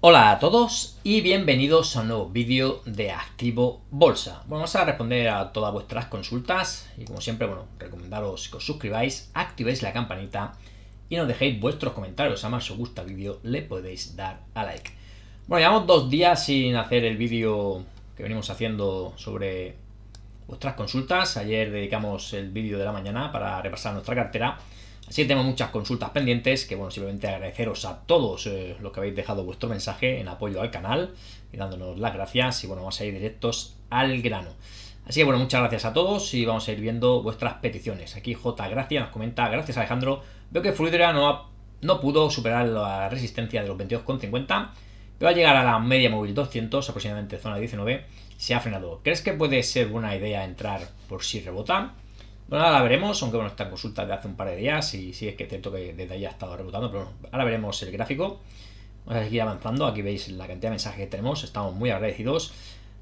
Hola a todos y bienvenidos a un nuevo vídeo de Activo Bolsa. vamos a responder a todas vuestras consultas y como siempre, bueno, recomendaros que os suscribáis, activéis la campanita y nos dejéis vuestros comentarios. A más os gusta el vídeo, le podéis dar a like. Bueno, llevamos dos días sin hacer el vídeo que venimos haciendo sobre vuestras consultas. Ayer dedicamos el vídeo de la mañana para repasar nuestra cartera Así que tenemos muchas consultas pendientes, que bueno, simplemente agradeceros a todos lo eh, los que habéis dejado vuestro mensaje en apoyo al canal y dándonos las gracias y bueno, vamos a ir directos al grano. Así que bueno, muchas gracias a todos y vamos a ir viendo vuestras peticiones. Aquí J. Gracias nos comenta, gracias Alejandro, veo que Fluidra no, no pudo superar la resistencia de los 22,50, pero al llegar a la media móvil 200, aproximadamente zona 19, se ha frenado. ¿Crees que puede ser buena idea entrar por si rebota? Bueno, ahora veremos, aunque bueno, esta consulta de hace un par de días y sí es que es cierto que desde ahí ha estado rebotando, pero bueno, ahora veremos el gráfico. Vamos a seguir avanzando, aquí veis la cantidad de mensajes que tenemos, estamos muy agradecidos.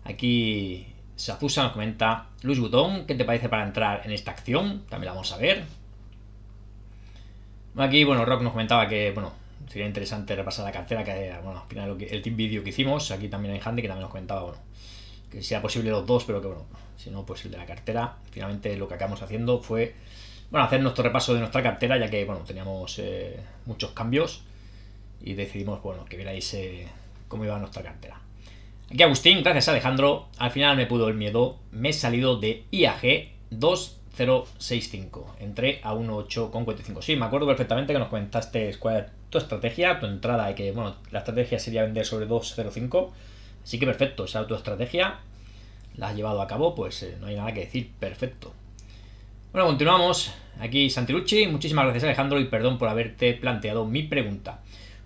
Aquí Safusa nos comenta, Luis Butón, ¿qué te parece para entrar en esta acción? También la vamos a ver. Aquí, bueno, Rock nos comentaba que, bueno, sería interesante repasar la cartera, que, bueno, al final el tip vídeo que hicimos, aquí también hay Handy, que también nos comentaba, bueno, que sea posible los dos, pero que bueno, si no, pues el de la cartera. Finalmente lo que acabamos haciendo fue, bueno, hacer nuestro repaso de nuestra cartera, ya que, bueno, teníamos eh, muchos cambios y decidimos, bueno, que vierais eh, cómo iba nuestra cartera. Aquí Agustín, gracias Alejandro, al final me pudo el miedo, me he salido de IAG 2065, entré a 18,45. Sí, me acuerdo perfectamente que nos comentaste cuál tu estrategia, tu entrada, y que, bueno, la estrategia sería vender sobre 205. Así que perfecto, esa tu estrategia la has llevado a cabo, pues eh, no hay nada que decir, perfecto. Bueno, continuamos. Aquí Santilucci, muchísimas gracias Alejandro y perdón por haberte planteado mi pregunta,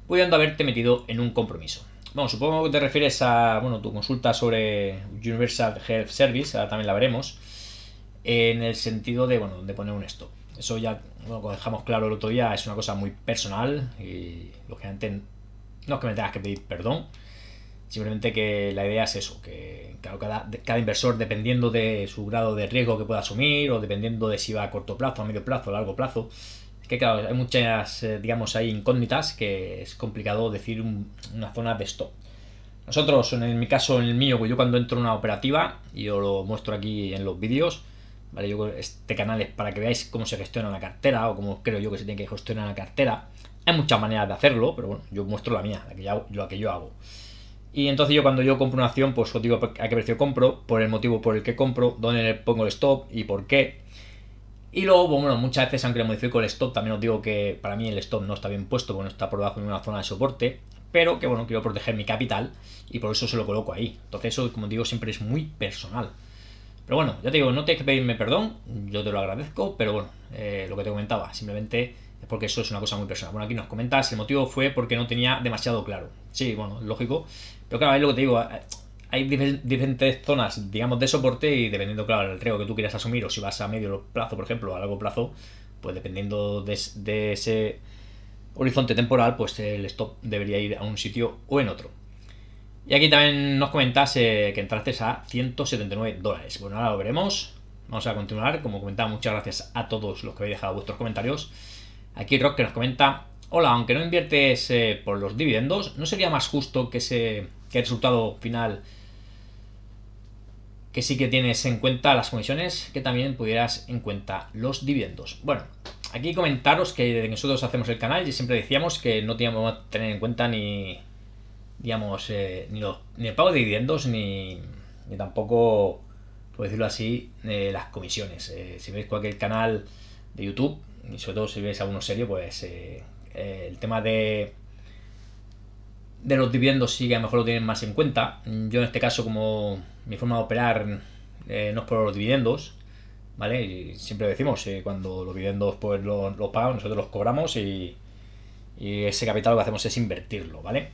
pudiendo haberte metido en un compromiso. Bueno, supongo que te refieres a bueno, tu consulta sobre Universal Health Service, ahora también la veremos, en el sentido de, bueno, de poner un stop. Eso ya, lo dejamos claro el otro día, es una cosa muy personal y lógicamente no es que me tengas que pedir perdón, Simplemente que la idea es eso, que cada, cada, inversor, dependiendo de su grado de riesgo que pueda asumir, o dependiendo de si va a corto plazo, a medio plazo, a largo plazo, es que claro, hay muchas, eh, digamos, hay incógnitas que es complicado decir una zona de stop. Nosotros, en mi caso, en el mío, pues yo cuando entro en una operativa, y yo lo muestro aquí en los vídeos, ¿vale? Yo, este canal es para que veáis cómo se gestiona la cartera, o cómo creo yo que se tiene que gestionar la cartera. Hay muchas maneras de hacerlo, pero bueno, yo muestro la mía, la que yo hago. Y entonces yo cuando yo compro una acción, pues os digo a qué precio compro, por el motivo por el que compro, dónde le pongo el stop y por qué. Y luego, pues, bueno, muchas veces aunque le modifico el stop, también os digo que para mí el stop no está bien puesto, porque no está por debajo de una zona de soporte, pero que bueno, quiero proteger mi capital y por eso se lo coloco ahí. Entonces eso, como digo, siempre es muy personal. Pero bueno, ya te digo, no tienes que pedirme perdón, yo te lo agradezco, pero bueno, eh, lo que te comentaba, simplemente es porque eso es una cosa muy personal. Bueno, aquí nos comentas, el motivo fue porque no tenía demasiado claro. Sí, bueno, lógico, pero claro, es lo que te digo, eh, hay diferentes zonas, digamos, de soporte y dependiendo, claro, del riesgo que tú quieras asumir o si vas a medio plazo, por ejemplo, o a largo plazo, pues dependiendo de, ese horizonte temporal, pues el stop debería ir a un sitio o en otro. Y aquí también nos comentas eh, que entraste a 179 dólares. Bueno, ahora lo veremos. Vamos a continuar. Como comentaba, muchas gracias a todos los que habéis dejado vuestros comentarios. Aquí Rock que nos comenta, hola, aunque no inviertes eh, por los dividendos, ¿no sería más justo que se que el resultado final que sí que tienes en cuenta las comisiones, que también pudieras en cuenta los dividendos. Bueno, aquí comentaros que desde que nosotros hacemos el canal y siempre decíamos que no teníamos que tener en cuenta ni, digamos, eh, ni, el pago de dividendos, ni, ni tampoco, por decirlo así, eh, las comisiones. Eh, si veis cualquier canal de YouTube, y sobre todo si veis alguno serio, pues el tema de de los dividendos sí que a lo mejor lo tienen más en cuenta. Yo en este caso, como mi forma de operar eh, no es por los dividendos, ¿vale? Y siempre decimos, eh, cuando los dividendos pues los, pagamos, nosotros los cobramos y, ese capital lo que hacemos es invertirlo, ¿vale?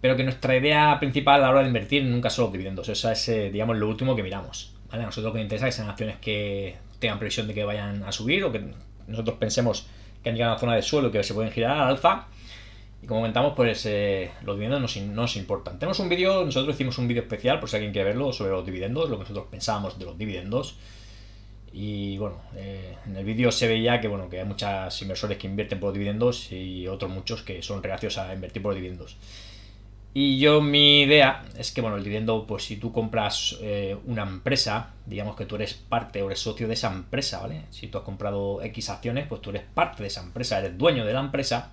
Pero que nuestra idea principal a la hora de invertir nunca son los dividendos, eso es, eh, digamos, lo último que miramos, ¿vale? A nosotros lo que nos interesa es que sean acciones que tengan previsión de que vayan a subir o que nosotros pensemos que han llegado a una zona de suelo y que se pueden girar al alza y como comentamos, pues eh, los dividendos no nos, importan. Tenemos un vídeo, nosotros hicimos un vídeo especial, por si alguien quiere verlo, sobre los dividendos, lo que nosotros pensábamos de los dividendos. Y bueno, eh, en el vídeo se veía que bueno, que hay muchos inversores que invierten por dividendos y otros muchos que son reacios a invertir por dividendos. Y yo mi idea es que bueno, el dividendo, pues si tú compras eh, una empresa, digamos que tú eres parte o eres socio de esa empresa, ¿vale? Si tú has comprado X acciones, pues tú eres parte de esa empresa, eres dueño de la empresa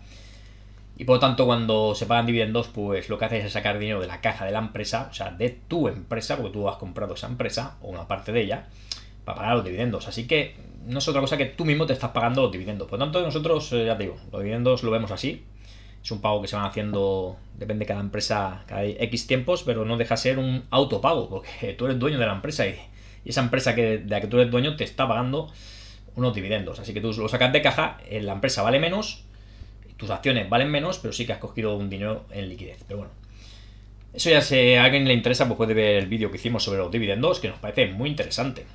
y por lo tanto, cuando se pagan dividendos, pues lo que haces es sacar dinero de la caja de la empresa, o sea, de tu empresa, porque tú has comprado esa empresa o una parte de ella, para pagar los dividendos. Así que no es otra cosa que tú mismo te estás pagando los dividendos. Por lo tanto, nosotros, eh, ya te digo, los dividendos lo vemos así. Es un pago que se van haciendo, depende de cada empresa, cada X tiempos, pero no deja ser un autopago, porque tú eres dueño de la empresa y, esa empresa que, de la que tú eres dueño te está pagando unos dividendos. Así que tú lo sacas de caja, eh, la empresa vale menos tus acciones valen menos, pero sí que has cogido un dinero en liquidez. Pero bueno, eso ya si a alguien le interesa, pues puede ver el vídeo que hicimos sobre los dividendos, que nos parece muy interesante.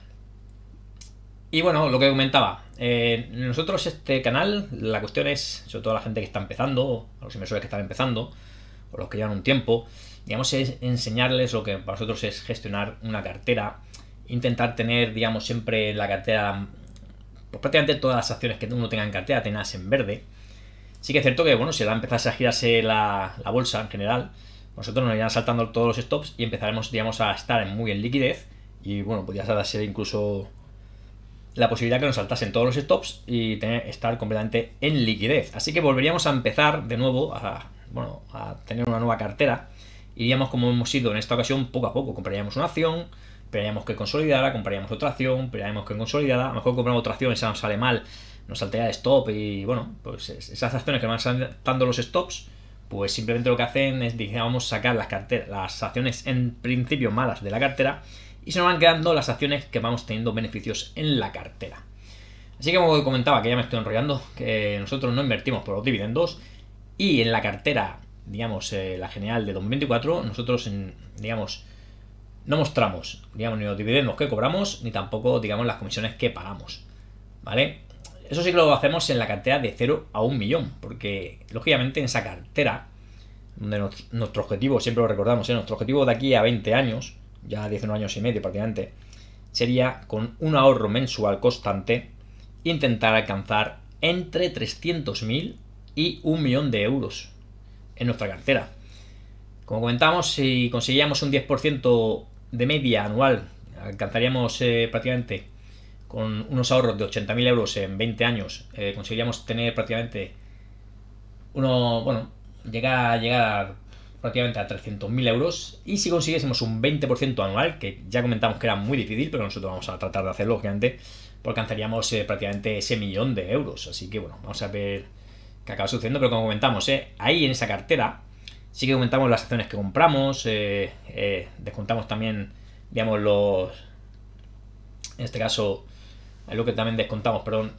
Y bueno, lo que comentaba, eh, nosotros este canal, la cuestión es, sobre todo a la gente que está empezando, a los inversores que están empezando, o los que llevan un tiempo, digamos, es enseñarles lo que para nosotros es gestionar una cartera, intentar tener, digamos, siempre la cartera, pues prácticamente todas las acciones que uno tenga en cartera, tengas en verde, Sí que es cierto que, bueno, si ahora empezase a girarse la, bolsa en general, nosotros nos irían saltando todos los stops y empezaremos, digamos, a estar muy en liquidez y, bueno, podría ser incluso la posibilidad que nos saltasen todos los stops y estar completamente en liquidez. Así que volveríamos a empezar de nuevo a, bueno, a tener una nueva cartera. Iríamos como hemos ido en esta ocasión poco a poco. Compraríamos una acción, esperaríamos que consolidara, compraríamos otra acción, esperaríamos que consolidara. A lo mejor compramos otra acción, y esa nos sale mal nos saltea stop y bueno, pues esas acciones que van saltando los stops, pues simplemente lo que hacen es, digamos, sacar las, carteras, las acciones en principio malas de la cartera y se nos van quedando las acciones que vamos teniendo beneficios en la cartera. Así que como comentaba, que ya me estoy enrollando, que nosotros no invertimos por los dividendos y en la cartera, digamos, eh, la general de 2024, nosotros, digamos, no mostramos, digamos, ni los dividendos que cobramos, ni tampoco, digamos, las comisiones que pagamos. ¿Vale? Eso sí que lo hacemos en la cartera de 0 a 1 millón, porque lógicamente en esa cartera, donde nuestro objetivo, siempre lo recordamos, ¿eh? nuestro objetivo de aquí a 20 años, ya 19 años y medio prácticamente, sería con un ahorro mensual constante intentar alcanzar entre 300.000 y 1 millón de euros en nuestra cartera. Como comentamos si conseguíamos un 10% de media anual, alcanzaríamos eh, prácticamente con unos ahorros de 80.000 euros en 20 años, eh, conseguiríamos tener prácticamente uno, bueno, llegar, llegar prácticamente a 300.000 euros. Y si consiguiésemos un 20% anual, que ya comentamos que era muy difícil, pero nosotros vamos a tratar de hacerlo, obviamente, alcanzaríamos eh, prácticamente ese millón de euros. Así que bueno, vamos a ver qué acaba sucediendo, pero como comentamos, eh, ahí en esa cartera sí que comentamos las acciones que compramos, descontamos también, digamos, los, en este caso, es lo que también descontamos, perdón,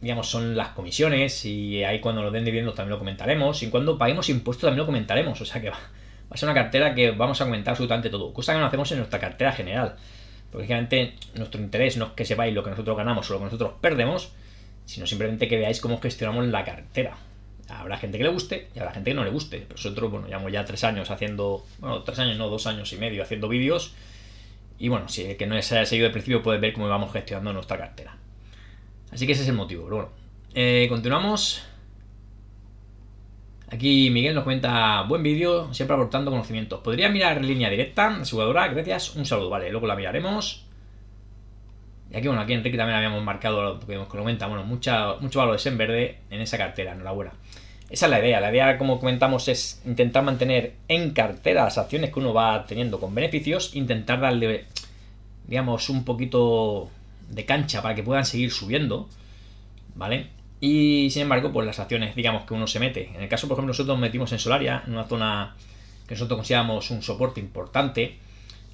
digamos, son las comisiones y ahí cuando nos den dividendos también lo comentaremos y cuando paguemos impuestos también lo comentaremos, o sea que va, va a ser una cartera que vamos a comentar absolutamente todo, cosa que no hacemos en nuestra cartera general, porque realmente nuestro interés no es que sepáis lo que nosotros ganamos o lo que nosotros perdemos, sino simplemente que veáis cómo gestionamos la cartera. Habrá gente que le guste y habrá gente que no le guste. Pero Nosotros, bueno, llevamos ya tres años haciendo, bueno, tres años, no, dos años y medio haciendo vídeos y bueno, si el que no se haya seguido al principio puede ver cómo vamos gestionando nuestra cartera. Así que ese es el motivo, bueno. Eh, continuamos. Aquí Miguel nos comenta, buen vídeo, siempre aportando conocimientos. ¿Podría mirar línea directa, aseguradora? Gracias, un saludo, vale, luego la miraremos. Y aquí, bueno, aquí Enrique también habíamos marcado, que nos comenta, bueno, mucha, mucho valor de en verde en esa cartera, enhorabuena. Esa es la idea. La idea, como comentamos, es intentar mantener en cartera las acciones que uno va teniendo con beneficios, intentar darle, digamos, un poquito de cancha para que puedan seguir subiendo, ¿vale? Y sin embargo, pues las acciones, digamos, que uno se mete. En el caso, por ejemplo, nosotros nos metimos en Solaria, en una zona que nosotros consideramos un soporte importante.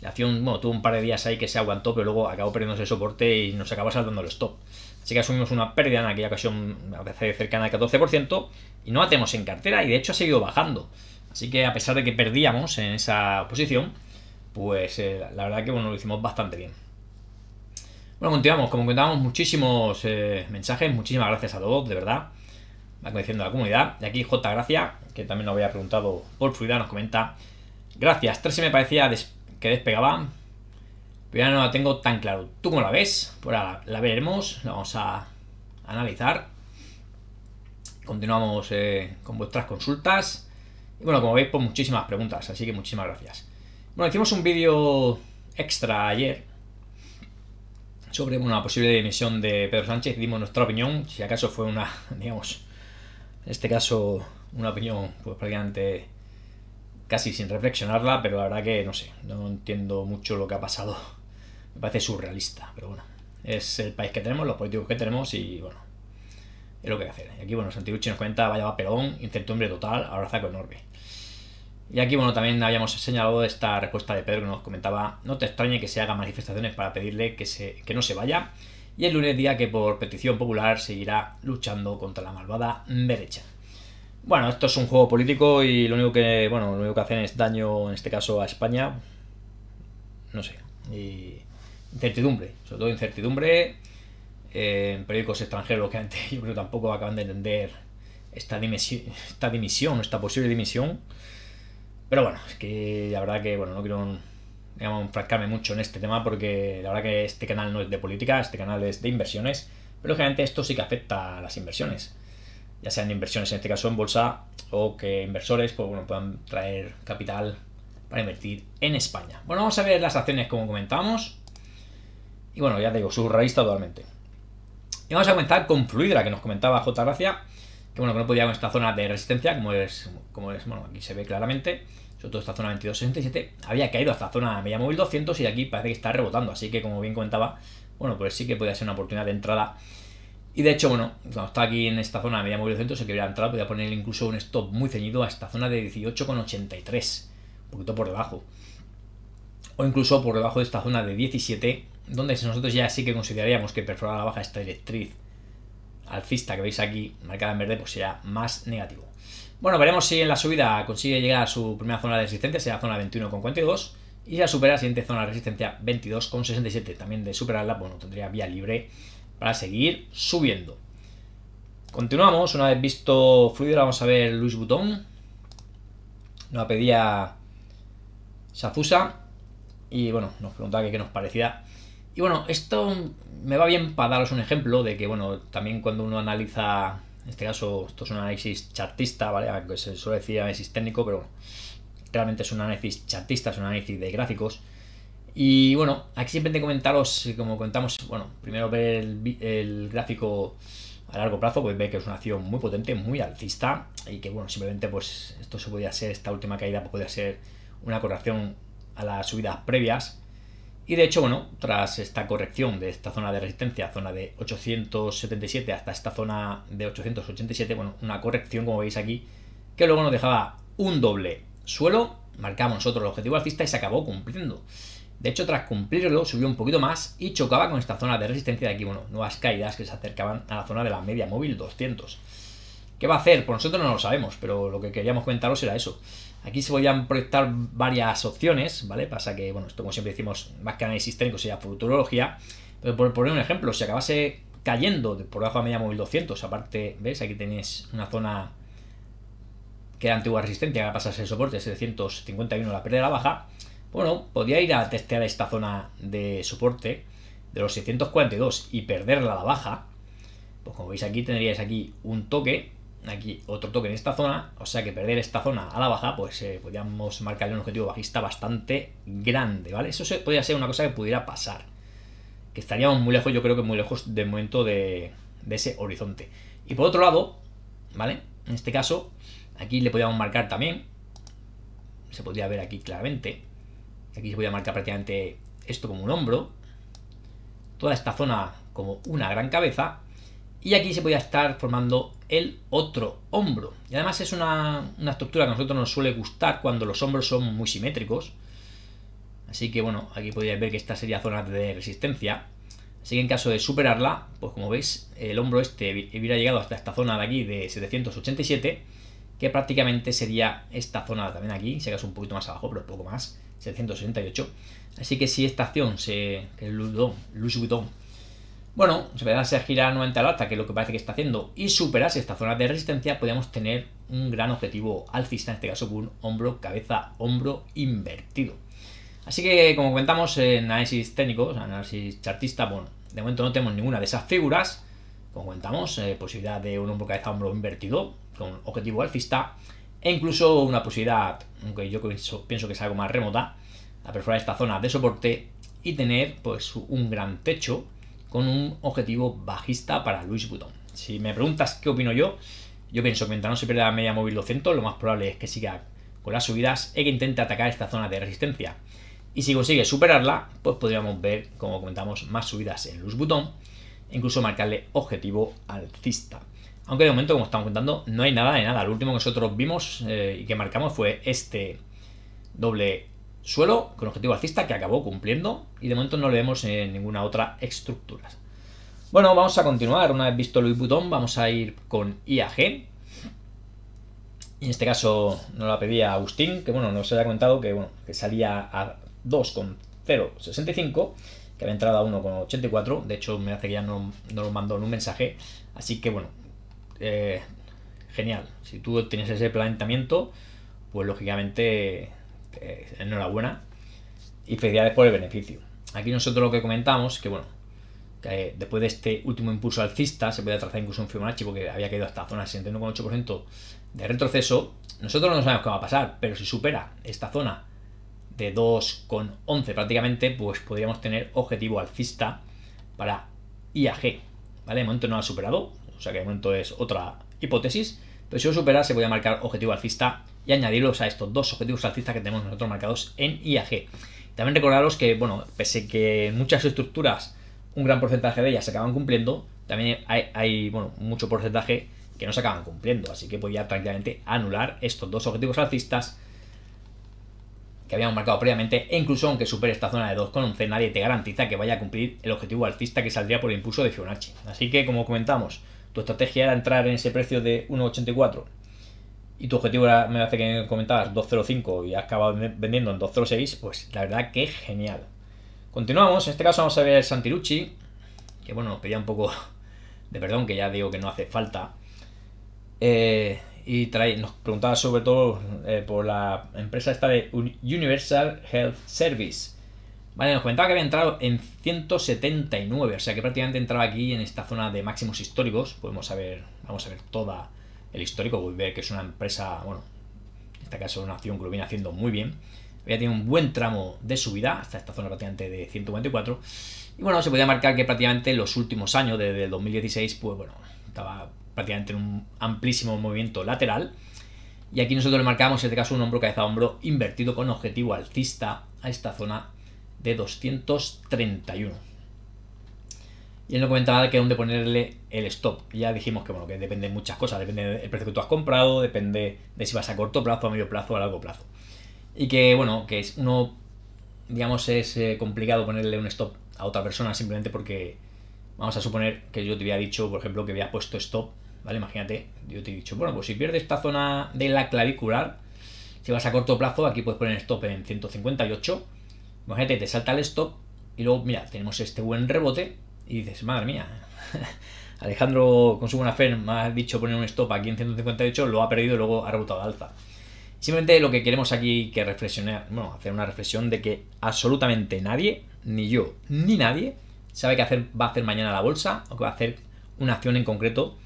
La acción, bueno, tuvo un par de días ahí que se aguantó, pero luego acabó perdiendo ese soporte y nos acabó saltando el stop. Así que asumimos una pérdida en aquella ocasión a veces cercana al 14% y no la en cartera y de hecho ha seguido bajando. Así que a pesar de que perdíamos en esa posición, pues eh, la verdad que bueno, lo hicimos bastante bien. Bueno, continuamos. Como contábamos, muchísimos eh, mensajes. Muchísimas gracias a todos, de verdad. Va a la comunidad. Y aquí J. Gracia, que también nos había preguntado por Fluida, nos comenta. Gracias, 13 me parecía que despegaba, pero ya no la tengo tan claro. ¿Tú cómo la ves? Pues la, veremos, la vamos a analizar. Continuamos eh, con vuestras consultas. Y bueno, como veis, pues muchísimas preguntas, así que muchísimas gracias. Bueno, hicimos un vídeo extra ayer sobre una posible dimisión de Pedro Sánchez. Dimos nuestra opinión, si acaso fue una, digamos, en este caso, una opinión pues prácticamente casi sin reflexionarla, pero la verdad que no sé, no entiendo mucho lo que ha pasado me parece surrealista, pero bueno. Es el país que tenemos, los políticos que tenemos y bueno. Es lo que hay que hacer. Y aquí, bueno, Santirucci nos cuenta, vaya va Perón, incertidumbre total, abraza con Y aquí, bueno, también habíamos señalado esta respuesta de Pedro que nos comentaba, no te extrañe que se hagan manifestaciones para pedirle que, se, que no se vaya. Y el lunes día que por petición popular seguirá luchando contra la malvada derecha. Bueno, esto es un juego político y lo único que, bueno, lo único que hacen es daño, en este caso, a España. No sé. Y incertidumbre, sobre todo incertidumbre eh, en periódicos extranjeros que yo creo tampoco acaban de entender esta dimisión, esta dimisión, esta posible dimisión. Pero bueno, es que la verdad que bueno, no quiero digamos, enfrascarme mucho en este tema porque la verdad que este canal no es de política, este canal es de inversiones, pero lógicamente esto sí que afecta a las inversiones. Ya sean inversiones en este caso en bolsa o que inversores pues, bueno, puedan traer capital para invertir en España. Bueno, vamos a ver las acciones como comentábamos. Y bueno, ya te digo, surrealista totalmente. Y vamos a comenzar con Fluidra, que nos comentaba J. Gracia, que bueno, que no podía con esta zona de resistencia, como es, como es, bueno, aquí se ve claramente, sobre todo esta zona 2267, había caído hasta zona media móvil 200 y aquí parece que está rebotando, así que como bien comentaba, bueno, pues sí que podía ser una oportunidad de entrada. Y de hecho, bueno, cuando está aquí en esta zona media móvil 200, se que hubiera entrado, podía poner incluso un stop muy ceñido a esta zona de 18,83, un poquito por debajo. O incluso por debajo de esta zona de 17, donde nosotros ya sí que consideraríamos que perforar la baja esta directriz alcista que veis aquí marcada en verde, pues será más negativo. Bueno, veremos si en la subida consigue llegar a su primera zona de resistencia, sea zona 21,42, y ya supera la siguiente zona de resistencia 22,67. También de superarla, pues bueno, tendría vía libre para seguir subiendo. Continuamos, una vez visto fluido, vamos a ver Luis Butón. Nos pedía Safusa y bueno, nos preguntaba qué nos parecía y bueno, esto me va bien para daros un ejemplo de que, bueno, también cuando uno analiza, en este caso, esto es un análisis chartista, ¿vale? Aunque se suele decir análisis técnico, pero realmente es un análisis chartista, es un análisis de gráficos. Y bueno, aquí simplemente comentaros, como comentamos, bueno, primero ver el, gráfico a largo plazo, pues ve que es una acción muy potente, muy alcista, y que bueno, simplemente pues esto se podía ser, esta última caída puede ser una corrección a las subidas previas. Y de hecho, bueno, tras esta corrección de esta zona de resistencia, zona de 877 hasta esta zona de 887, bueno, una corrección como veis aquí, que luego nos dejaba un doble suelo, marcamos nosotros el objetivo alcista y se acabó cumpliendo. De hecho, tras cumplirlo, subió un poquito más y chocaba con esta zona de resistencia de aquí, bueno, nuevas caídas que se acercaban a la zona de la media móvil 200. ¿Qué va a hacer? Por pues nosotros no lo sabemos, pero lo que queríamos comentaros era eso. Aquí se podían proyectar varias opciones, ¿vale? Pasa que, bueno, esto como siempre decimos, más que análisis técnico sería futurología. Pero por poner un ejemplo, si acabase cayendo por debajo de media móvil 200, aparte, ¿ves? Aquí tenéis una zona que era antigua resistencia, que ahora pasa a ser soporte, 751 la pérdida de la baja. Bueno, podría ir a testear esta zona de soporte de los 642 y perderla a la baja. Pues como veis aquí tendríais aquí un toque aquí otro toque en esta zona, o sea que perder esta zona a la baja, pues eh, podríamos marcarle un objetivo bajista bastante grande, ¿vale? Eso podría ser una cosa que pudiera pasar, que estaríamos muy lejos, yo creo que muy lejos del momento de, de ese horizonte. Y por otro lado, ¿vale? En este caso, aquí le podríamos marcar también, se podría ver aquí claramente, aquí se podría marcar prácticamente esto como un hombro, toda esta zona como una gran cabeza, y aquí se podía estar formando el otro hombro. Y además es una, estructura que a nosotros nos suele gustar cuando los hombros son muy simétricos. Así que bueno, aquí podéis ver que esta sería zona de resistencia. Así que en caso de superarla, pues como veis, el hombro este hubiera llegado hasta esta zona de aquí de 787, que prácticamente sería esta zona también aquí, si acaso un poquito más abajo, pero poco más, 768. Así que si esta acción se... que es Louis Vuitton, bueno, si puede hacer girar 90 al alta, que es lo que parece que está haciendo, y superarse esta zona de resistencia, podríamos tener un gran objetivo alcista, en este caso con un hombro, cabeza, hombro invertido. Así que, como comentamos en análisis técnicos, análisis chartista, bueno, de momento no tenemos ninguna de esas figuras. Como comentamos, eh, posibilidad de un hombro, cabeza, hombro invertido, con objetivo alcista, e incluso una posibilidad, aunque yo pienso, que es algo más remota, a perforar esta zona de soporte y tener pues un gran techo con un objetivo bajista para Luis Butón. Si me preguntas qué opino yo, yo pienso que mientras no se pierda la media móvil 200, lo más probable es que siga con las subidas e que intente atacar esta zona de resistencia. Y si consigue superarla, pues podríamos ver, como comentamos, más subidas en Luis Butón, e incluso marcarle objetivo alcista. Aunque de momento, como estamos contando, no hay nada de nada. Lo último que nosotros vimos eh, y que marcamos fue este doble suelo con objetivo alcista que acabó cumpliendo y de momento no le vemos en ninguna otra estructura. Bueno, vamos a continuar. Una vez visto Louis Vuitton, vamos a ir con IAG. Y en este caso no la pedía Agustín, que bueno, nos había comentado que, que salía a 2,065, que había entrado a 1,84. De hecho, me hace que ya no, no mandó en un mensaje. Así que bueno, eh, genial. Si tú tienes ese planteamiento, pues lógicamente eh, enhorabuena y felicidades por el beneficio. Aquí nosotros lo que comentamos, que bueno, eh, después de este último impulso alcista se puede trazar incluso un Fibonacci porque había quedado hasta zona 61,8% de retroceso. Nosotros no sabemos qué va a pasar, pero si supera esta zona de 2,11 prácticamente, pues podríamos tener objetivo alcista para IAG. ¿Vale? De momento no ha superado, o sea que de momento es otra hipótesis, pero si lo supera se a marcar objetivo alcista y añadirlos a estos dos objetivos alcistas que tenemos nosotros marcados en IAG. También recordaros que, bueno, pese que muchas estructuras, un gran porcentaje de ellas se acaban cumpliendo, también hay, bueno, mucho porcentaje que no se acaban cumpliendo, así que podía tranquilamente anular estos dos objetivos alcistas que habíamos marcado previamente, e incluso aunque supere esta zona de 2,11, nadie te garantiza que vaya a cumplir el objetivo alcista que saldría por el impulso de Fibonacci. Así que, como comentamos, tu estrategia era entrar en ese precio de 1,84 y tu objetivo me hace que comentabas 205 y has acabado vendiendo en 206, pues la verdad que genial. Continuamos, en este caso vamos a ver el Santirucci, que bueno, nos pedía un poco de perdón, que ya digo que no hace falta. Eh, y nos preguntaba sobre todo eh, por la empresa esta de Universal Health Service. Vale, nos comentaba que había entrado en 179, o sea que prácticamente entraba aquí en esta zona de máximos históricos. Podemos saber, vamos a ver toda el histórico ver que es una empresa, bueno, en este caso una acción que lo viene haciendo muy bien. Había tenido un buen tramo de subida hasta esta zona prácticamente de 144. Y bueno, se podía marcar que prácticamente los últimos años, desde el 2016, pues bueno, estaba prácticamente en un amplísimo movimiento lateral. Y aquí nosotros le marcamos, en este caso, un hombro cabeza a hombro invertido con objetivo alcista a esta zona de 231. Y él no comentaba que dónde ponerle el stop. ya dijimos que, bueno, que depende de muchas cosas. Depende del precio que tú has comprado, depende de si vas a corto plazo, a medio plazo, o a largo plazo. Y que, bueno, que es uno, digamos, es eh, complicado ponerle un stop a otra persona simplemente porque vamos a suponer que yo te había dicho, por ejemplo, que había puesto stop, ¿vale? Imagínate, yo te he dicho, bueno, pues si pierdes esta zona de la clavicular, si vas a corto plazo, aquí puedes poner stop en 158. Imagínate, te salta el stop y luego, mira, tenemos este buen rebote y dices, madre mía, Alejandro con su buena fe me ha dicho poner un stop aquí en 158, lo ha perdido y luego ha rebotado alza. Simplemente lo que queremos aquí que reflexionar, bueno, hacer una reflexión de que absolutamente nadie, ni yo, ni nadie, sabe qué hacer, va a hacer mañana la bolsa o qué va a hacer una acción en concreto,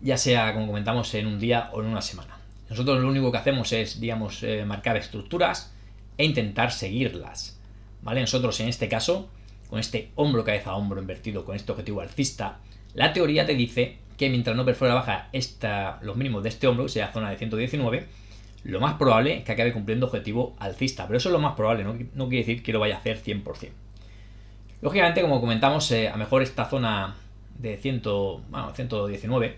ya sea, como comentamos, en un día o en una semana. Nosotros lo único que hacemos es, digamos, eh, marcar estructuras e intentar seguirlas ¿vale? Nosotros en este caso, con este hombro cabeza a hombro invertido con este objetivo alcista, la teoría te dice que mientras no perfora baja esta, los mínimos de este hombro, que sea zona de 119, lo más probable es que acabe cumpliendo objetivo alcista, pero eso es lo más probable, no, quiere decir que lo vaya a hacer 100%. Lógicamente, como comentamos, eh, a lo mejor esta zona de 100, 119,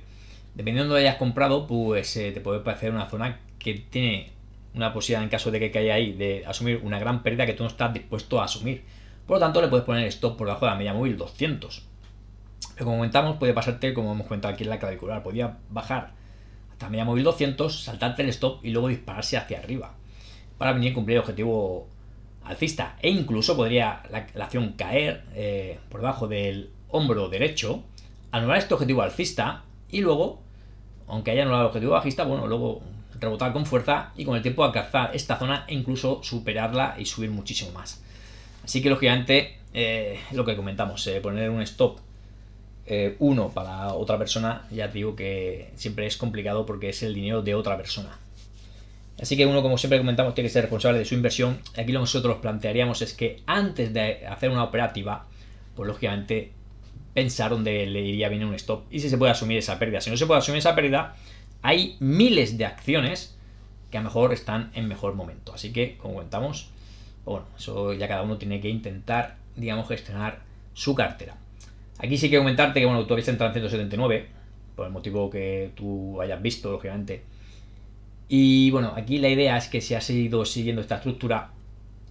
dependiendo de hayas comprado, pues eh, te puede parecer una zona que tiene una posibilidad en caso de que caiga ahí de asumir una gran pérdida que tú no estás dispuesto a asumir. Por lo tanto, le puedes poner stop por debajo de la media móvil 200. Pero como comentamos, puede pasarte, como hemos comentado aquí en la clavicular, podría bajar hasta media móvil 200, saltarte el stop y luego dispararse hacia arriba para venir a cumplir el objetivo alcista. E incluso podría la, acción caer eh, por debajo del hombro derecho, anular este objetivo alcista y luego, aunque haya anulado el objetivo bajista, bueno, luego rebotar con fuerza y con el tiempo alcanzar esta zona e incluso superarla y subir muchísimo más. Así que lógicamente eh, lo que comentamos, eh, poner un stop eh, uno para otra persona, ya te digo que siempre es complicado porque es el dinero de otra persona. Así que uno, como siempre comentamos, tiene que ser responsable de su inversión. Aquí lo que nosotros plantearíamos es que antes de hacer una operativa, pues lógicamente pensar dónde le iría bien un stop y si se puede asumir esa pérdida. Si no se puede asumir esa pérdida, hay miles de acciones que a lo mejor están en mejor momento. Así que, como comentamos pues bueno, eso ya cada uno tiene que intentar, digamos, gestionar su cartera. Aquí sí que comentarte que, bueno, tú habías entrado en 179, por el motivo que tú hayas visto, lógicamente. Y bueno, aquí la idea es que si has ido siguiendo esta estructura,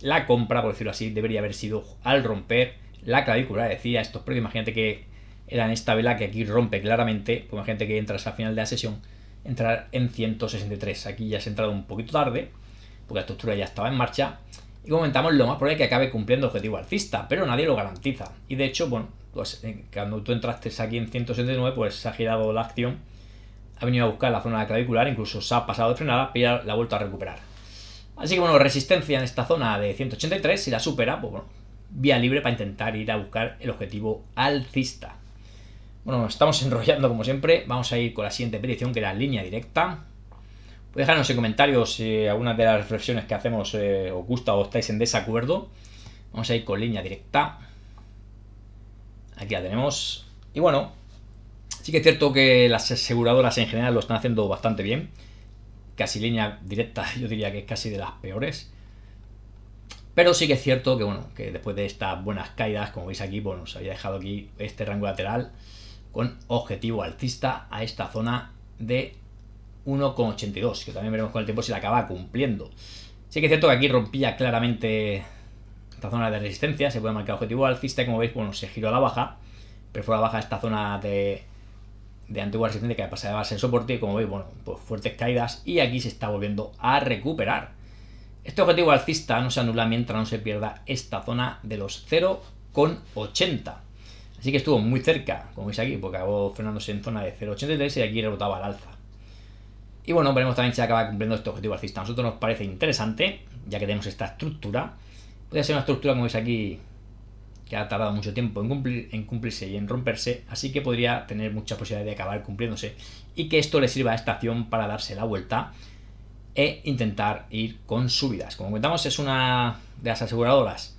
la compra, por decirlo así, debería haber sido al romper la clavícula. Decía estos precios, imagínate que eran esta vela que aquí rompe claramente, pues imagínate que entras al final de la sesión entrar en 163. Aquí ya has entrado un poquito tarde, porque la estructura ya estaba en marcha. Y comentamos, lo más probable que acabe cumpliendo objetivo alcista, pero nadie lo garantiza. Y de hecho, bueno, pues eh, cuando tú entraste aquí en 169, pues se ha girado la acción, ha venido a buscar la zona clavicular, incluso se ha pasado de frenada, pero ya la ha vuelto a recuperar. Así que bueno, resistencia en esta zona de 183, si la supera, pues bueno, vía libre para intentar ir a buscar el objetivo alcista. Bueno, nos estamos enrollando como siempre. Vamos a ir con la siguiente petición, que era línea directa. Pues dejarnos en comentarios si eh, algunas de las reflexiones que hacemos eh, os gusta o estáis en desacuerdo. Vamos a ir con línea directa. Aquí la tenemos. Y bueno, sí que es cierto que las aseguradoras en general lo están haciendo bastante bien. Casi línea directa, yo diría que es casi de las peores. Pero sí que es cierto que, bueno, que después de estas buenas caídas, como veis aquí, bueno, se había dejado aquí este rango lateral con objetivo alcista a esta zona de 1,82, que también veremos con el tiempo si la acaba cumpliendo. Sí que es cierto que aquí rompía claramente esta zona de resistencia, se puede marcar objetivo alcista y como veis, bueno, se giró a la baja, pero fue a la baja esta zona de, de antigua resistencia que pasaba a ser soporte y como veis, bueno, pues fuertes caídas y aquí se está volviendo a recuperar. Este objetivo alcista no se anula mientras no se pierda esta zona de los 0,80. Así que estuvo muy cerca, como veis aquí, porque acabó frenándose en zona de 0.83 y aquí rebotaba al alza. Y bueno, veremos también si acaba cumpliendo este objetivo alcista. A nosotros nos parece interesante, ya que tenemos esta estructura. Podría ser una estructura, como veis aquí, que ha tardado mucho tiempo en, cumplirse y en romperse, así que podría tener muchas posibilidades de acabar cumpliéndose y que esto le sirva a esta acción para darse la vuelta e intentar ir con subidas. Como comentamos, es una de las aseguradoras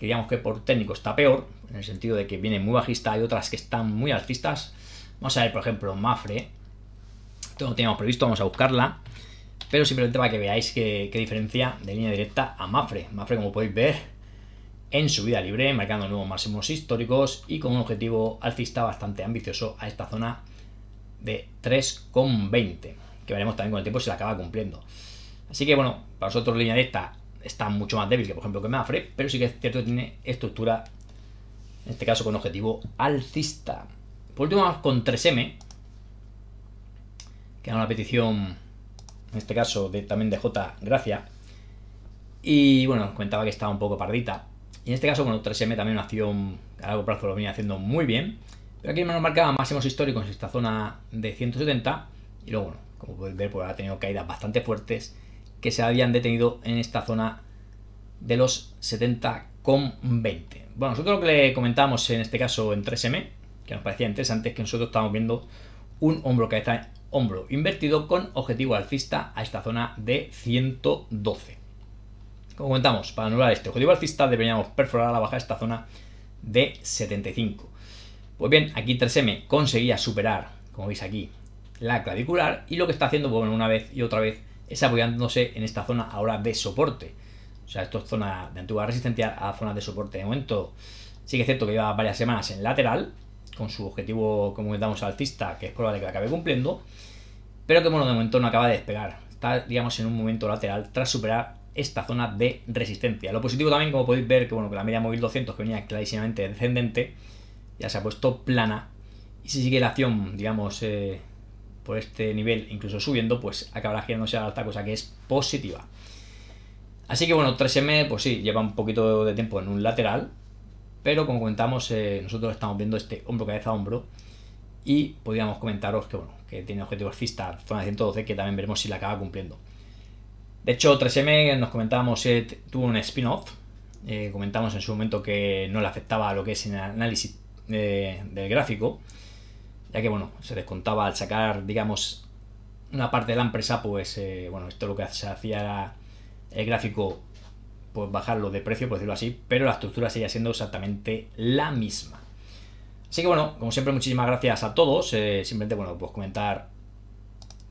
que que por técnico está peor, en el sentido de que viene muy bajista, hay otras que están muy alcistas Vamos a ver, por ejemplo, Mafre. Esto no teníamos previsto, vamos a buscarla. Pero simplemente para que veáis qué, diferencia de línea directa a Mafre. Mafre, como podéis ver, en su vida libre, marcando nuevos máximos históricos y con un objetivo alcista bastante ambicioso a esta zona de 3,20, que veremos también con el tiempo si la acaba cumpliendo. Así que bueno, para nosotros línea directa está mucho más débil que, por ejemplo, que Mafre, pero sí que es cierto que tiene estructura, en este caso con objetivo alcista. Por último, vamos con 3M, que era una petición, en este caso, de, también de J. Gracia. Y bueno, comentaba que estaba un poco pardita. Y en este caso, con 3M también una acción a largo plazo lo venía haciendo muy bien. Pero aquí nos marcaba máximos históricos en esta zona de 170. Y luego, bueno, como podéis ver, pues ha tenido caídas bastante fuertes que se habían detenido en esta zona de los 70,20. Bueno, nosotros lo que le comentamos en este caso en 3M, que nos parecía interesante, es que nosotros estábamos viendo un hombro que está en hombro invertido con objetivo alcista a esta zona de 112. Como comentamos, para anular este objetivo alcista deberíamos perforar a la baja esta zona de 75. Pues bien, aquí 3M conseguía superar, como veis aquí, la clavicular y lo que está haciendo, bueno, una vez y otra vez es apoyándose en esta zona ahora de soporte. O sea, esto es zona de antigua resistencia a zona de soporte de momento. Sí que es cierto que lleva varias semanas en lateral, con su objetivo, como damos alcista, que es probable que acabe cumpliendo, pero que bueno, de momento no acaba de despegar. Está, digamos, en un momento lateral tras superar esta zona de resistencia. Lo positivo también, como podéis ver, que bueno, que la media móvil 200, que venía clarísimamente descendente, ya se ha puesto plana. Y si sigue la acción, digamos, eh, por este nivel, incluso subiendo, pues acabará girándose a la alta, cosa que es positiva. Así que bueno, 3M, pues sí, lleva un poquito de tiempo en un lateral, pero como comentamos, eh, nosotros estamos viendo este hombro cabeza a hombro y podríamos comentaros que bueno, que tiene objetivos alcista, zona 112, que también veremos si la acaba cumpliendo. De hecho, 3M, nos comentábamos, eh, tuvo un spin-off, eh, comentamos en su momento que no le afectaba a lo que es el análisis del gráfico, ya que bueno, se descontaba al sacar, digamos, una parte de la empresa, pues eh, bueno, esto lo que se hacía era el gráfico, pues bajarlo de precio, por decirlo así, pero la estructura seguía siendo exactamente la misma. Así que bueno, como siempre, muchísimas gracias a todos. Eh, simplemente, bueno, pues comentar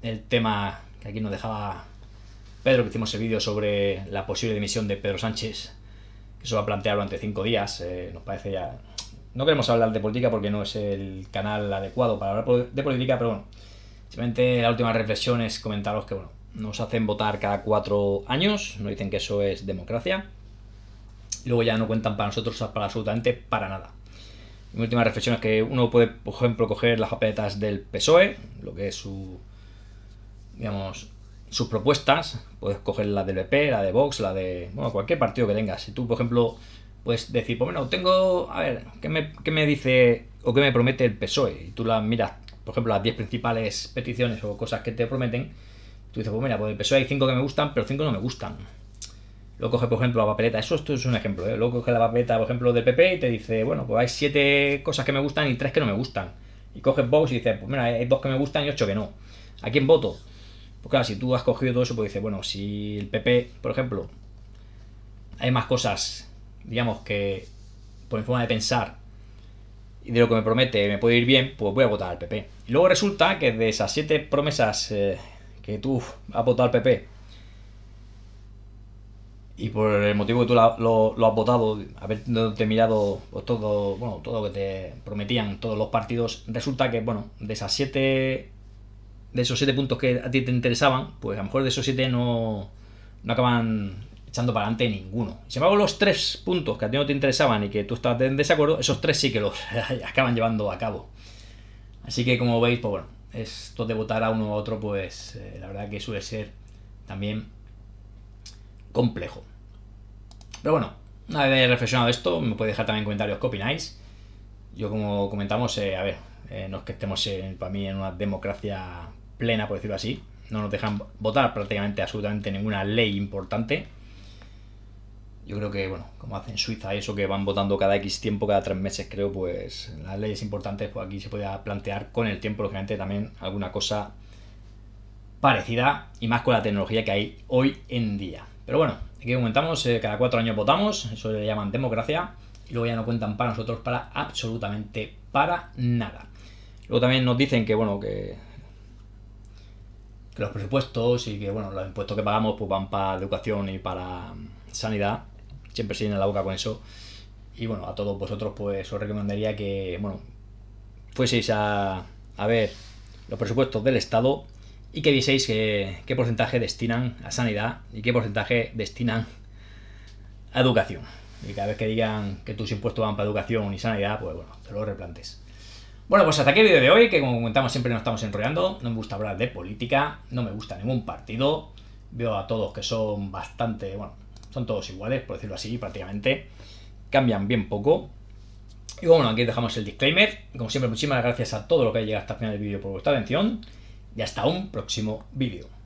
el tema que aquí nos dejaba Pedro, que hicimos el vídeo sobre la posible dimisión de Pedro Sánchez, que se va a plantear durante cinco días. Eh, nos parece ya no queremos hablar de política porque no es el canal adecuado para hablar de política, pero bueno, simplemente la última reflexión es comentaros que, bueno, nos hacen votar cada cuatro años, no dicen que eso es democracia, luego ya no cuentan para nosotros para absolutamente para nada. Mi última reflexión es que uno puede, por ejemplo, coger las papeletas del PSOE, lo que es su, digamos, sus propuestas, puedes coger la del PP, la de Vox, la de, bueno, cualquier partido que tengas. Si tú, por ejemplo, pues decir, pues bueno, tengo, a ver, ¿qué me, dice o qué me promete el PSOE? Y tú miras, por ejemplo, las 10 principales peticiones o cosas que te prometen, tú dices, pues mira, pues el PSOE hay 5 que me gustan, pero 5 no me gustan. Luego coge, por ejemplo, la papeleta. Eso esto es un ejemplo. ¿eh? Luego coge la papeleta, por ejemplo, del PP y te dice, bueno, pues hay siete cosas que me gustan y tres que no me gustan. Y coges Vox y dices, pues mira, hay dos que me gustan y ocho que no. ¿A quién voto? Pues claro, si tú has cogido todo eso, pues dices, bueno, si el PP, por ejemplo, hay más cosas digamos que por mi forma de pensar y de lo que me promete me puede ir bien, pues voy a votar al PP. Y luego resulta que de esas siete promesas eh, que tú has votado al PP, y por el motivo que tú lo, has votado, haber terminado pues, todo, bueno, todo lo que te prometían todos los partidos, resulta que, bueno, de esas siete. De esos siete puntos que a ti te interesaban, pues a lo mejor de esos siete no, no acaban echando para adelante ninguno. Sin embargo, los tres puntos que a ti no te interesaban y que tú estás en desacuerdo, esos tres sí que los acaban llevando a cabo. Así que como veis, pues bueno, esto de votar a uno u otro, pues eh, la verdad que suele ser también complejo. Pero bueno, una vez reflexionado esto, me puede dejar también comentarios qué opináis. Yo como comentamos, eh, a ver, eh, no es que estemos para mí en una democracia plena, por decirlo así. No nos dejan votar prácticamente absolutamente ninguna ley importante yo creo que, bueno, como hacen Suiza eso que van votando cada X tiempo, cada tres meses, creo, pues las leyes importantes, pues aquí se podía plantear con el tiempo, lógicamente, también alguna cosa parecida y más con la tecnología que hay hoy en día. Pero bueno, aquí comentamos, eh, cada cuatro años votamos, eso le llaman democracia, y luego ya no cuentan para nosotros para absolutamente para nada. Luego también nos dicen que, bueno, que, que los presupuestos y que, bueno, los impuestos que pagamos pues van para educación y para sanidad, siempre se llena la boca con eso. Y bueno, a todos vosotros pues os recomendaría que, bueno, fueseis a, ver los presupuestos del Estado y que diseis que, qué porcentaje destinan a sanidad y qué porcentaje destinan a educación. Y cada vez que digan que tus impuestos van para educación y sanidad, pues bueno, te lo replantes. Bueno, pues hasta aquí el vídeo de hoy, que como comentamos siempre nos estamos enrollando, no me gusta hablar de política, no me gusta ningún partido, veo a todos que son bastante, bueno, son todos iguales, por decirlo así, prácticamente. Cambian bien poco. Y bueno, aquí dejamos el disclaimer. Como siempre, muchísimas gracias a todo lo que ha llegado hasta el final del vídeo por vuestra atención. Y hasta un próximo vídeo.